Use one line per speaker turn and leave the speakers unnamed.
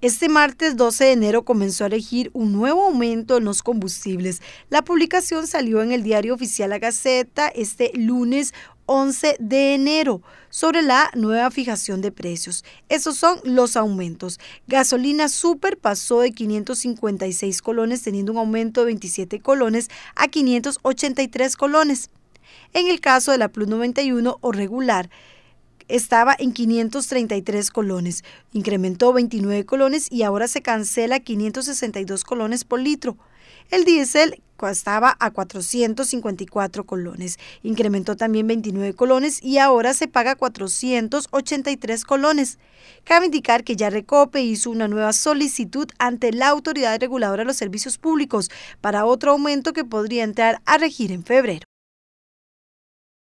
Este martes 12 de enero comenzó a regir un nuevo aumento en los combustibles. La publicación salió en el diario oficial La Gaceta este lunes 11 de enero sobre la nueva fijación de precios. Esos son los aumentos. Gasolina super pasó de 556 colones teniendo un aumento de 27 colones a 583 colones. En el caso de la Plus 91 o regular, estaba en 533 colones, incrementó 29 colones y ahora se cancela 562 colones por litro. El diésel estaba a 454 colones, incrementó también 29 colones y ahora se paga 483 colones. Cabe indicar que ya Recope hizo una nueva solicitud ante la Autoridad Reguladora de los Servicios Públicos para otro aumento que podría entrar a regir en febrero.